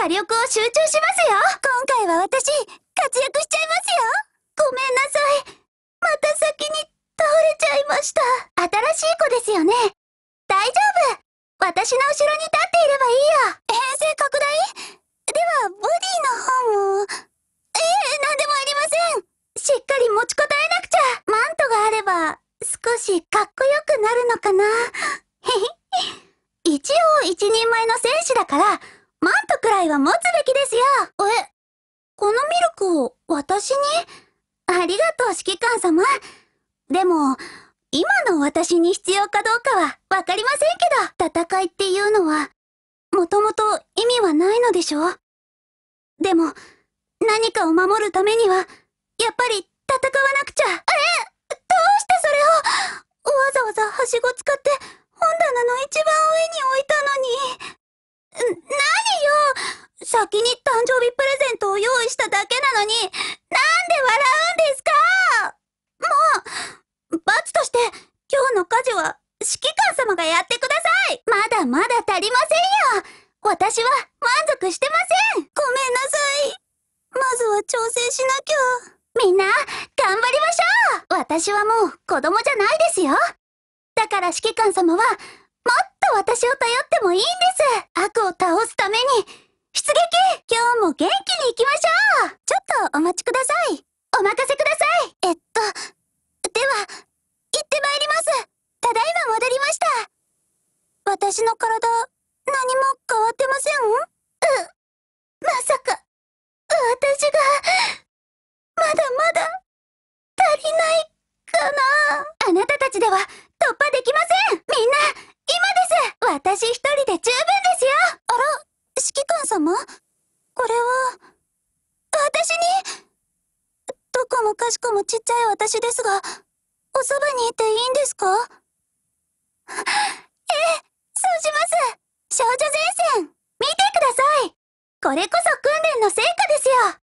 火力を集中しますよ今回は私、活躍しちゃいますよごめんなさい。また先に倒れちゃいました。新しい子ですよね大丈夫私の後ろに立っていればいいよ編成拡大では、ボディの方も。ええ何でもありませんしっかり持ちこたえなくちゃマントがあれば、少しかっこよくなるのかなへへ。一応一人前の戦士だから、マントくらいは持つべきですよえこのミルクを私にありがとう指揮官様。でも、今の私に必要かどうかはわかりませんけど、戦いっていうのは、もともと意味はないのでしょでも、何かを守るためには、やっぱり戦わなくちゃ。えどうしてそれをわざわざはしご使先に誕生日プレゼントを用意しただけなのに、なんで笑うんですかもう、罰として、今日の家事は、指揮官様がやってくださいまだまだ足りませんよ私は満足してませんごめんなさいまずは挑戦しなきゃ。みんな、頑張りましょう私はもう子供じゃないですよだから指揮官様は、もっと私を頼ってもいいんです悪を倒すために、も元気に行きましょうちょっとお待ちくださいお任せくださいえっと、では、行ってまいりますただいま戻りました私の体、何も変わってませんう、まさか、私が、まだまだ、足りないかなあなたたちでは突破できませんみんな、今です私一人で十分これは、私にどこもかしこもちっちゃい私ですが、おそばにいていいんですかえ え、そうします少女前線、見てくださいこれこそ訓練の成果ですよ